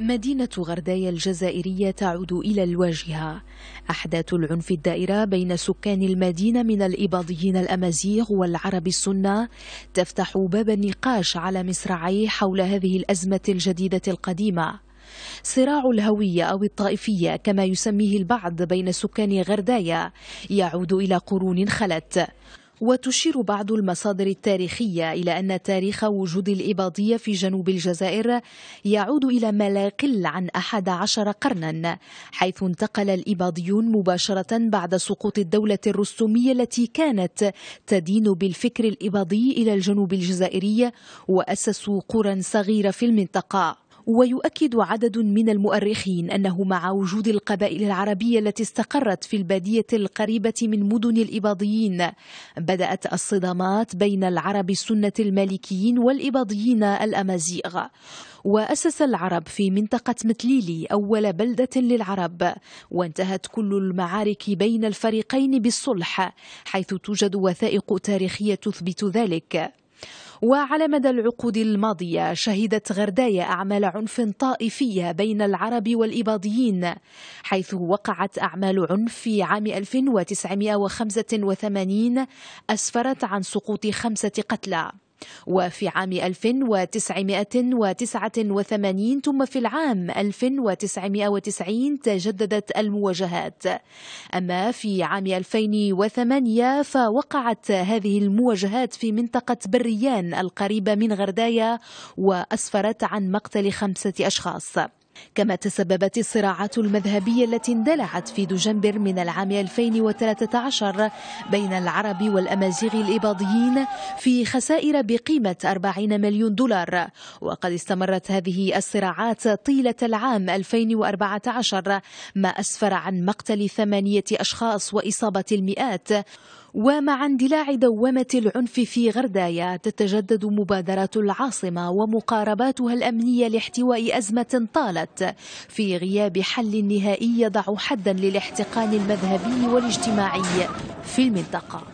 مدينة غردايا الجزائرية تعود إلى الواجهة أحداث العنف الدائرة بين سكان المدينة من الإباضيين الأمازيغ والعرب السنة تفتح باب النقاش على مصراعيه حول هذه الأزمة الجديدة القديمة صراع الهوية أو الطائفية كما يسميه البعض بين سكان غردايا يعود إلى قرون خلت وتشير بعض المصادر التاريخية إلى أن تاريخ وجود الإباضية في جنوب الجزائر يعود إلى ما لا يقل عن أحد عشر قرنا حيث انتقل الإباضيون مباشرة بعد سقوط الدولة الرستومية التي كانت تدين بالفكر الإباضي إلى الجنوب الجزائري وأسسوا قرى صغيرة في المنطقة ويؤكد عدد من المؤرخين أنه مع وجود القبائل العربية التي استقرت في البادية القريبة من مدن الإباضيين بدأت الصدامات بين العرب السنة المالكيين والإباضيين الأمازيغ وأسس العرب في منطقة متليلي أول بلدة للعرب وانتهت كل المعارك بين الفريقين بالصلح حيث توجد وثائق تاريخية تثبت ذلك وعلى مدى العقود الماضية شهدت غرداية أعمال عنف طائفية بين العرب والإباضيين حيث وقعت أعمال عنف في عام 1985 أسفرت عن سقوط خمسة قتلى وفي عام 1989 ثم في العام 1990 تجددت المواجهات أما في عام 2008 فوقعت هذه المواجهات في منطقة بريان القريبة من غردايا وأسفرت عن مقتل خمسة أشخاص كما تسببت الصراعات المذهبية التي اندلعت في دجنبر من العام 2013 بين العرب والأمازيغ الإباضيين في خسائر بقيمة 40 مليون دولار وقد استمرت هذه الصراعات طيلة العام 2014 ما أسفر عن مقتل ثمانية أشخاص وإصابة المئات ومع اندلاع دوامة العنف في غردايا تتجدد مبادرات العاصمة ومقارباتها الأمنية لاحتواء أزمة طالت في غياب حل نهائي يضع حدا للاحتقان المذهبي والاجتماعي في المنطقة